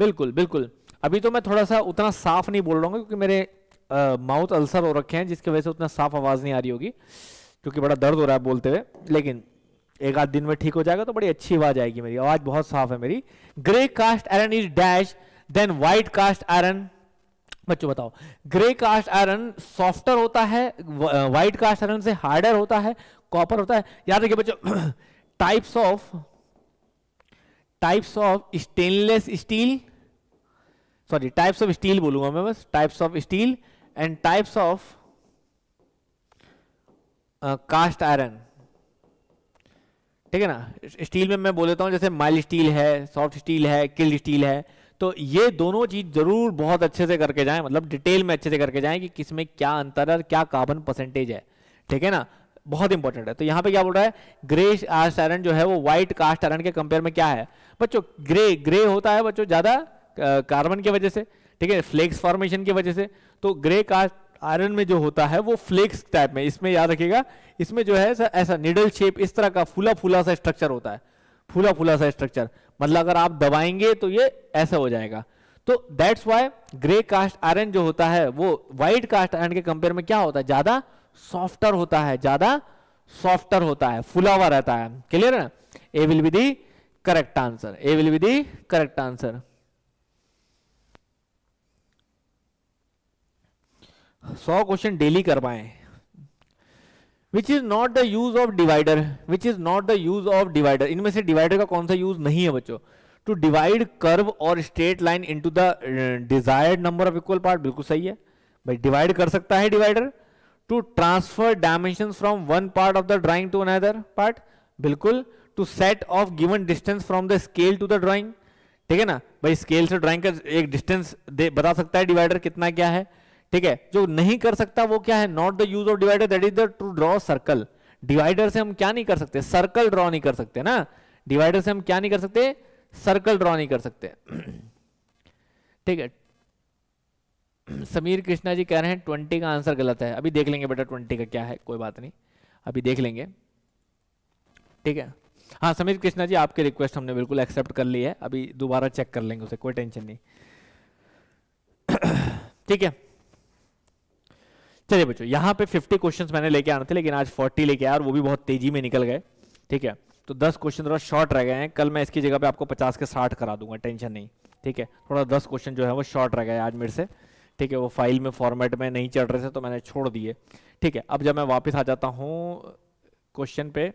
बिल्कुल बिल्कुल अभी तो मैं थोड़ा सा उतना साफ नहीं बोल रहा हूँ क्योंकि मेरे माउथ अल्सर हो रखे हैं जिसकी वजह से उतना साफ आवाज़ नहीं आ रही होगी क्योंकि बड़ा दर्द हो रहा है बोलते हुए लेकिन एक आध दिन में ठीक हो जाएगा तो बड़ी अच्छी आवाज आएगी मेरी आवाज बहुत साफ है मेरी grey cast iron is dash then white cast iron बच्चों बताओ ग्रे कास्ट आयरन सॉफ्टर होता है व्हाइट कास्ट आयरन से हार्डर होता है कॉपर होता है याद रखिए बच्चों types of types of stainless steel sorry types of steel बोलूंगा मैं बस types of steel and types of uh, cast iron ठीक है ना स्टील में मैं बोल देता हूं जैसे माइल स्टील है सॉफ्ट स्टील है किल्ड स्टील है तो ये दोनों चीज जरूर बहुत अच्छे से करके जाएं मतलब डिटेल में अच्छे से करके जाएं कि किसमें क्या अंतर है क्या कार्बन परसेंटेज है ठीक है ना बहुत इंपॉर्टेंट है तो यहां पे क्या बोल रहा है ग्रे कास्ट आयरन जो है वो व्हाइट कास्ट आयरन के कंपेयर में क्या है बच्चों ग्रे ग्रे होता है बच्चों ज्यादा कार्बन की वजह से ठीक है फ्लेक्स फॉर्मेशन की वजह से तो ग्रे कास्ट आयरन में जो होता है वो फ्लेक्स टाइप में इसमें याद रखिएगा इसमें जो है ऐसा निडल शेप इस तरह का फूला फूला सा स्ट्रक्चर होता है फूला फूला सा स्ट्रक्चर मतलब अगर आप दबाएंगे तो ये ऐसा हो जाएगा तो that's why grey cast iron जो होता है वो व्हाइट कास्ट आयरन के कंपेयर में क्या होता है ज्यादा सॉफ्टर होता है ज्यादा सॉफ्टर होता है फुला हुआ रहता है क्लियर है A will be the correct answer A will be the correct answer सौ क्वेश्चन डेली कर पाए which is not the use of divider which is not the use of divider इनमें से डिवाइडर का कौन सा यूज नहीं है बच्चों टू डिवाइड कर्व और straight line into the desired number of equal part बिल्कुल सही है भाई डिवाइड कर सकता है divider to transfer dimension from one part of the drawing to another part बिल्कुल to set of given distance from the scale to the drawing ठीक है ना भाई स्केल से ड्राइंग का एक डिस्टेंस बता सकता है डिवाइडर कितना क्या है ठीक है जो नहीं कर सकता वो क्या है not the use of divider that is the to draw circle divider से हम क्या नहीं कर सकते सर्कल ड्रॉ नहीं कर सकते ना डिवाइडर से हम क्या नहीं कर सकते सर्कल ड्रॉ नहीं कर सकते ठीक है समीर कृष्णा जी कह रहे हैं ट्वेंटी का आंसर गलत है अभी देख लेंगे बेटा ट्वेंटी का क्या है कोई बात नहीं अभी देख लेंगे ठीक है हाँ समीर कृष्णा जी आपके रिक्वेस्ट हमने बिल्कुल एक्सेप्ट कर ली है अभी दोबारा चेक कर लेंगे उसे कोई टेंशन नहीं ठीक है चलिए बच्चों यहाँ पे 50 क्वेश्चंस मैंने लेके आने थे लेकिन आज 40 लेके आया और वो भी बहुत तेजी में निकल गए ठीक है तो 10 क्वेश्चन थोड़ा शॉर्ट रह गए हैं कल मैं इसकी जगह पे आपको 50 के 60 करा दूंगा टेंशन नहीं ठीक है थोड़ा 10 क्वेश्चन जो है वो शॉर्ट रह गए आज मेरे से ठीक है वो फाइल में फॉर्मेट में नहीं चढ़ रहे थे तो मैंने छोड़ दिए ठीक है अब जब मैं वापस आ जाता हूँ क्वेश्चन पे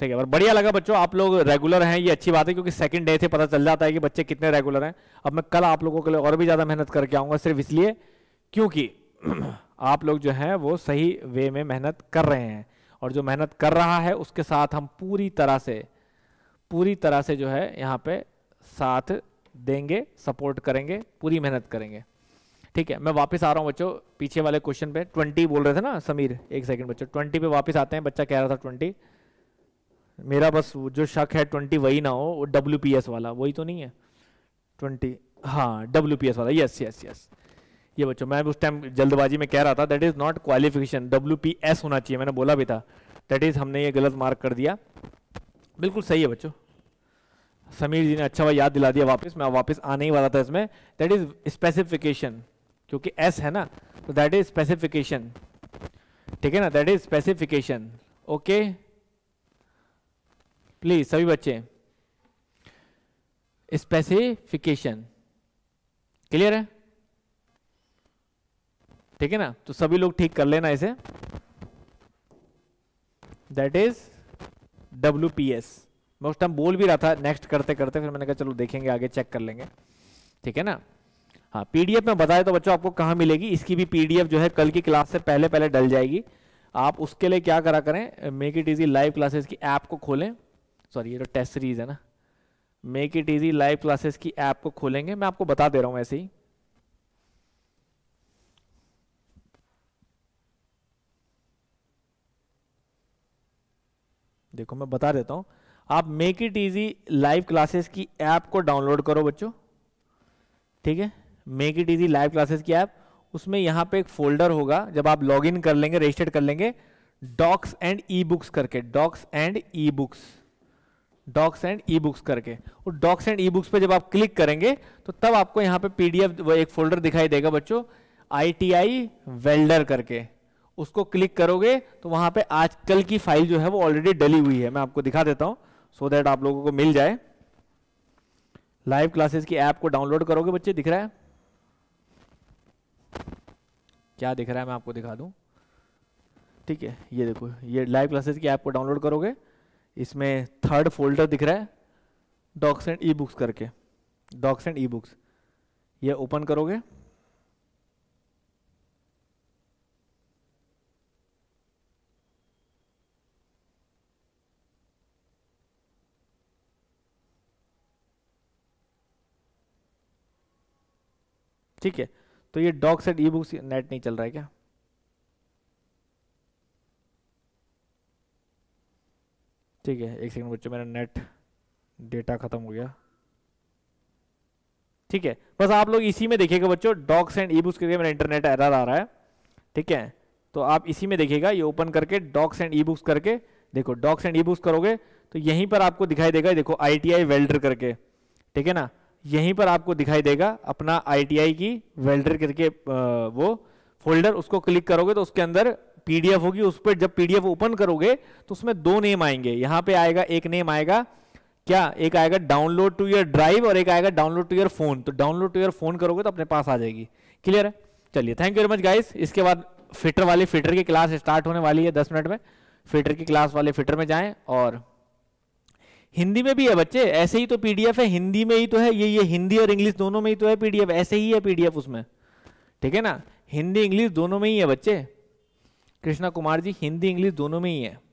ठीक है और बढ़िया लगा बच्चों आप लोग रेगुलर हैं ये अच्छी बात है क्योंकि सेकंड डे से पता चल जाता है कि बच्चे कितने रेगुलर हैं अब मैं कल आप लोगों के लिए और भी ज़्यादा मेहनत करके आऊँगा सिर्फ इसलिए क्योंकि आप लोग जो हैं वो सही वे में मेहनत कर रहे हैं और जो मेहनत कर रहा है उसके साथ हम पूरी तरह से पूरी तरह से जो है यहाँ पे साथ देंगे सपोर्ट करेंगे पूरी मेहनत करेंगे ठीक है मैं वापस आ रहा हूँ बच्चों पीछे वाले क्वेश्चन पे ट्वेंटी बोल रहे थे ना समीर एक सेकंड बच्चों ट्वेंटी पे वापस आते हैं बच्चा कह रहा था ट्वेंटी मेरा बस जो शक है ट्वेंटी वही ना हो वो डब्ल्यू वाला वही तो नहीं है ट्वेंटी हाँ डब्ल्यू वाला यस यस यस ये बच्चों मैं उस टाइम जल्दबाजी में कह रहा था that is not qualification W P S होना चाहिए मैंने बोला भी था दैट इज़ हमने ये गलत मार्क कर दिया बिल्कुल सही है बच्चों समीर जी ने अच्छा भाई याद दिला दिया वापस मैं वापस आने ही वाला था इसमें दैट इज़ स्पेसिफिकेशन क्योंकि एस है ना तो दैट इज़ स्पेसिफिकेशन ठीक है ना that is specification okay please सभी बच्चे स्पेसिफिकेशन क्लियर है ठीक है ना तो सभी लोग ठीक कर लेना इसे that is W P S मैं उस टाइम बोल भी रहा था नेक्स्ट करते करते फिर मैंने कहा चलो देखेंगे आगे चेक कर लेंगे ठीक है ना हाँ पीडीएफ में बताया तो बच्चों आपको कहाँ मिलेगी इसकी भी पीडीएफ जो है कल की क्लास से पहले पहले डल जाएगी आप उसके लिए क्या करा करें make it easy live classes की ऐप को खोलें सॉरी ये तो टेस्ट सीरीज है ना make it easy live classes की ऐप को खोलेंगे मैं आपको बता दे रहा हूँ ऐसे ही देखो मैं बता देता हूं आप make it easy live classes की ऐप को डाउनलोड करो बच्चों ठीक है make it easy live classes की ऐप उसमें यहां पे एक फोल्डर होगा जब आप लॉग इन कर लेंगे रजिस्टर्ड कर लेंगे डॉक्स एंड ई बुक्स करके docs and e books docs and e books करके और डॉक्स एंड ई बुक्स पे जब आप क्लिक करेंगे तो तब आपको यहाँ पे पीडीएफ एक फोल्डर दिखाई देगा बच्चों आई टी आई वेल्डर करके उसको क्लिक करोगे तो वहां पे आजकल की फाइल जो है वो ऑलरेडी डली हुई है मैं आपको दिखा देता हूं सो so देट आप लोगों को मिल जाए लाइव क्लासेस की ऐप को डाउनलोड करोगे बच्चे दिख रहा है क्या दिख रहा है मैं आपको दिखा दूं ठीक है ये देखो ये लाइव क्लासेस की ऐप को डाउनलोड करोगे इसमें थर्ड फोल्डर दिख रहा है डॉक्स एंड ई बुक्स करके डॉक्स एंड ई बुक्स ये ओपन करोगे ठीक है तो ये doc set e books net नहीं चल रहा है क्या ठीक है एक सेकंड बच्चों मेरा नेट डेटा खत्म हो गया ठीक है बस आप लोग इसी में देखिएगा बच्चों डॉक्स एंड ई बुक्स करके मेरा इंटरनेट एरर आ रहा है ठीक है तो आप इसी में देखिएगा ये ओपन करके डॉक्स एंड ई बुक्स करके देखो डॉक्स एंड ई बुक्स करोगे तो यहीं पर आपको दिखाई देगा देखो आई टी आई वेल्डर करके ठीक है ना यहीं पर आपको दिखाई देगा अपना आईटीआई की वेल्डर करके वो फोल्डर उसको क्लिक करोगे तो उसके अंदर पीडीएफ होगी उस पर जब पीडीएफ ओपन करोगे तो उसमें दो नेम आएंगे यहाँ पे आएगा एक नेम आएगा क्या एक आएगा डाउनलोड टू योर ड्राइव और एक आएगा डाउनलोड टू योर फोन तो डाउनलोड टू योर फोन करोगे तो अपने पास आ जाएगी क्लियर है चलिए thank you very much guys इसके बाद फिटर वाले फिटर की क्लास स्टार्ट होने वाली है दस मिनट में फिटर की क्लास वाले फिटर में जाएं और हिंदी में भी है बच्चे ऐसे ही तो पीडीएफ है हिंदी में ही तो है ये ये हिंदी और इंग्लिश दोनों में ही तो है पीडीएफ ऐसे ही है पीडीएफ उसमें ठीक है ना हिंदी इंग्लिश दोनों में ही है बच्चे कृष्णा कुमार जी हिंदी इंग्लिश दोनों में ही है